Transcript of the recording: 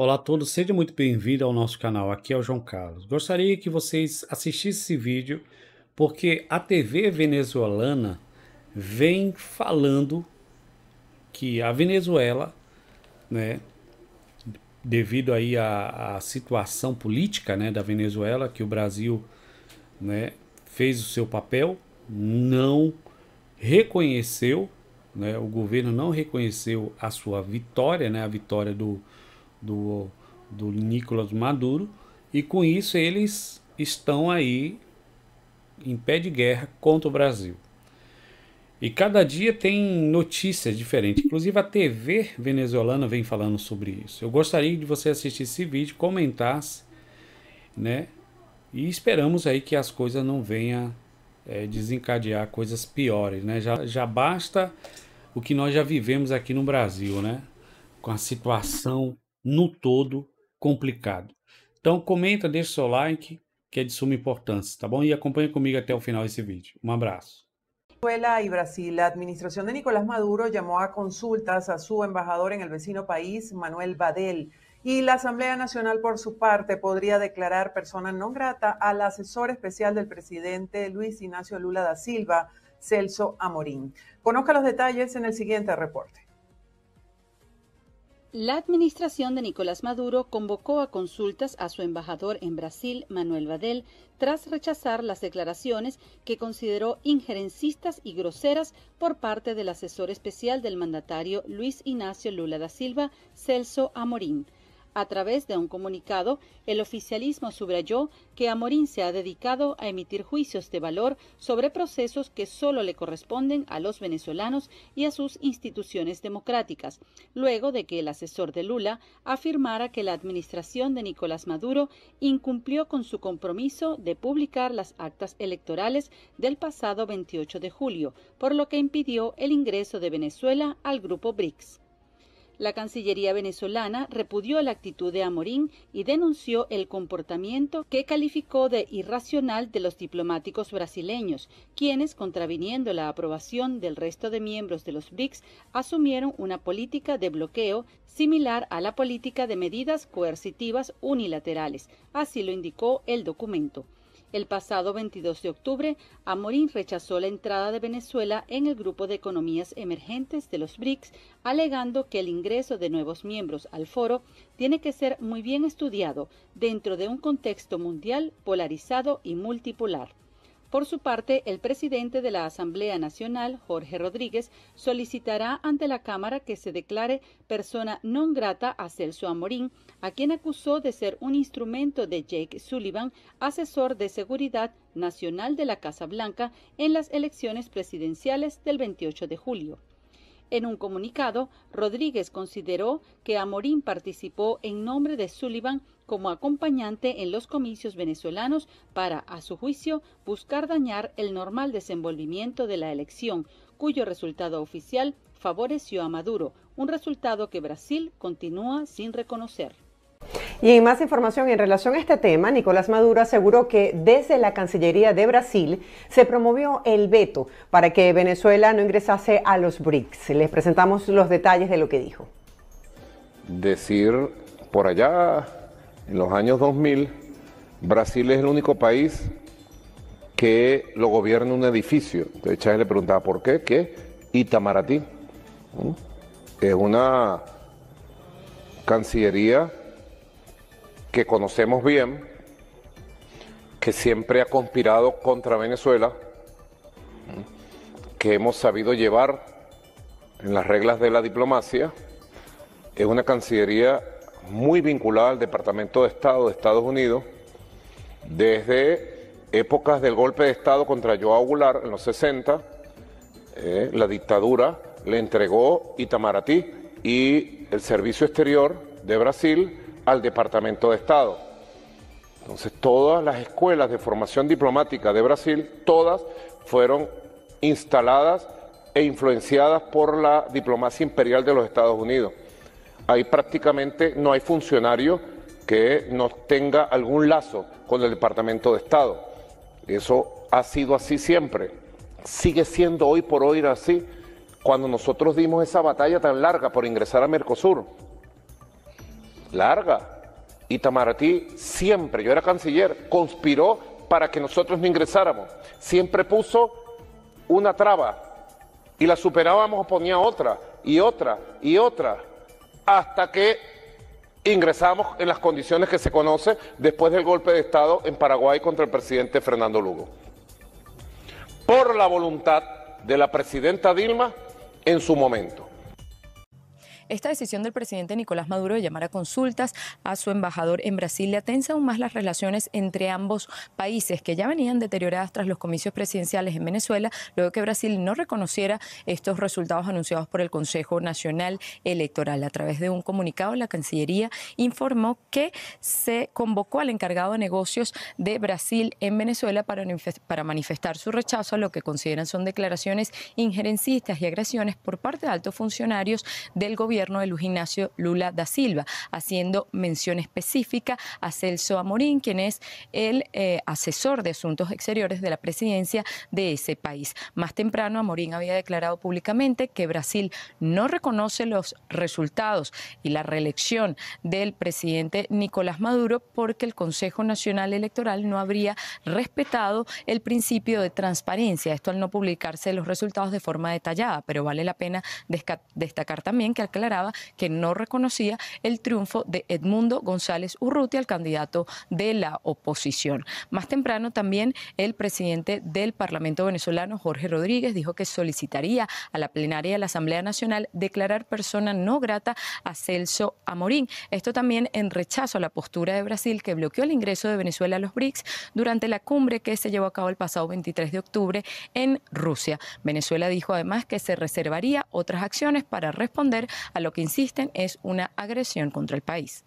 Olá a todos, seja muito bem vindo ao nosso canal. Aqui é o João Carlos. Gostaria que vocês assistissem esse vídeo porque a TV venezuelana vem falando que a Venezuela, né, devido aí à, à situação política, né, da Venezuela, que o Brasil, né, fez o seu papel, não reconheceu, né, o governo não reconheceu a sua vitória, né, a vitória do do, do Nicolas Maduro, e com isso eles estão aí em pé de guerra contra o Brasil. E cada dia tem notícias diferentes, inclusive a TV venezuelana vem falando sobre isso. Eu gostaria de você assistir esse vídeo, comentasse, né? E esperamos aí que as coisas não venham é, desencadear coisas piores, né? Já, já basta o que nós já vivemos aqui no Brasil, né? Com a situação no todo complicado. Então comenta, deixa seu like, que é de suma importancia, tá bom? E acompanha comigo até o final esse vídeo. Un um abraço. Venezuela y Brasil. La administración de Nicolás Maduro llamó a consultas a su embajador en el vecino país, Manuel Badel, y la Asamblea Nacional, por su parte, podría declarar persona no grata al asesor especial del presidente Luis Ignacio Lula da Silva, Celso Amorín. Conozca los detalles en el siguiente reporte. La administración de Nicolás Maduro convocó a consultas a su embajador en Brasil, Manuel Vadel, tras rechazar las declaraciones que consideró injerencistas y groseras por parte del asesor especial del mandatario Luis Ignacio Lula da Silva, Celso Amorín. A través de un comunicado, el oficialismo subrayó que Amorín se ha dedicado a emitir juicios de valor sobre procesos que solo le corresponden a los venezolanos y a sus instituciones democráticas, luego de que el asesor de Lula afirmara que la administración de Nicolás Maduro incumplió con su compromiso de publicar las actas electorales del pasado 28 de julio, por lo que impidió el ingreso de Venezuela al grupo BRICS. La Cancillería venezolana repudió la actitud de Amorín y denunció el comportamiento que calificó de irracional de los diplomáticos brasileños, quienes, contraviniendo la aprobación del resto de miembros de los BRICS, asumieron una política de bloqueo similar a la política de medidas coercitivas unilaterales. Así lo indicó el documento. El pasado 22 de octubre, Amorín rechazó la entrada de Venezuela en el grupo de economías emergentes de los BRICS, alegando que el ingreso de nuevos miembros al foro tiene que ser muy bien estudiado dentro de un contexto mundial polarizado y multipolar. Por su parte, el presidente de la Asamblea Nacional, Jorge Rodríguez, solicitará ante la Cámara que se declare persona non grata a Celso Amorín, a quien acusó de ser un instrumento de Jake Sullivan, asesor de seguridad nacional de la Casa Blanca, en las elecciones presidenciales del 28 de julio. En un comunicado, Rodríguez consideró que Amorín participó en nombre de Sullivan como acompañante en los comicios venezolanos para, a su juicio, buscar dañar el normal desenvolvimiento de la elección, cuyo resultado oficial favoreció a Maduro, un resultado que Brasil continúa sin reconocer. Y en más información en relación a este tema, Nicolás Maduro aseguró que desde la Cancillería de Brasil se promovió el veto para que Venezuela no ingresase a los BRICS. Les presentamos los detalles de lo que dijo. Decir por allá en los años 2000, Brasil es el único país que lo gobierna un edificio. Entonces Chávez le preguntaba, ¿por qué? ¿Qué? Itamaratí. Es una Cancillería que conocemos bien, que siempre ha conspirado contra Venezuela, que hemos sabido llevar en las reglas de la diplomacia, es una Cancillería muy vinculada al Departamento de Estado de Estados Unidos desde épocas del golpe de Estado contra Joao Goulart en los 60. Eh, la dictadura le entregó Itamaraty y el Servicio Exterior de Brasil al Departamento de Estado. Entonces todas las escuelas de formación diplomática de Brasil, todas fueron instaladas e influenciadas por la diplomacia imperial de los Estados Unidos. Ahí prácticamente no hay funcionario que no tenga algún lazo con el Departamento de Estado. Eso ha sido así siempre. Sigue siendo hoy por hoy así. Cuando nosotros dimos esa batalla tan larga por ingresar a Mercosur, larga, Itamaraty siempre, yo era canciller, conspiró para que nosotros no ingresáramos. Siempre puso una traba y la superábamos o ponía otra y otra y otra hasta que ingresamos en las condiciones que se conoce después del golpe de Estado en Paraguay contra el presidente Fernando Lugo. Por la voluntad de la presidenta Dilma en su momento. Esta decisión del presidente Nicolás Maduro de llamar a consultas a su embajador en Brasil le atensa aún más las relaciones entre ambos países, que ya venían deterioradas tras los comicios presidenciales en Venezuela, luego que Brasil no reconociera estos resultados anunciados por el Consejo Nacional Electoral. A través de un comunicado, la Cancillería informó que se convocó al encargado de negocios de Brasil en Venezuela para, para manifestar su rechazo a lo que consideran son declaraciones injerencistas y agresiones por parte de altos funcionarios del gobierno gobierno de Luis Ignacio Lula da Silva, haciendo mención específica a Celso Amorín, quien es el eh, asesor de asuntos exteriores de la presidencia de ese país. Más temprano, Amorín había declarado públicamente que Brasil no reconoce los resultados y la reelección del presidente Nicolás Maduro porque el Consejo Nacional Electoral no habría respetado el principio de transparencia, esto al no publicarse los resultados de forma detallada, pero vale la pena destacar también que aclarar que no reconocía el triunfo de Edmundo González Urrutia, el candidato de la oposición. Más temprano también el presidente del Parlamento venezolano, Jorge Rodríguez, dijo que solicitaría a la plenaria de la Asamblea Nacional declarar persona no grata a Celso Amorín. Esto también en rechazo a la postura de Brasil que bloqueó el ingreso de Venezuela a los BRICS durante la cumbre que se llevó a cabo el pasado 23 de octubre en Rusia. Venezuela dijo además que se reservaría otras acciones para responder a la lo que insisten es una agresión contra el país.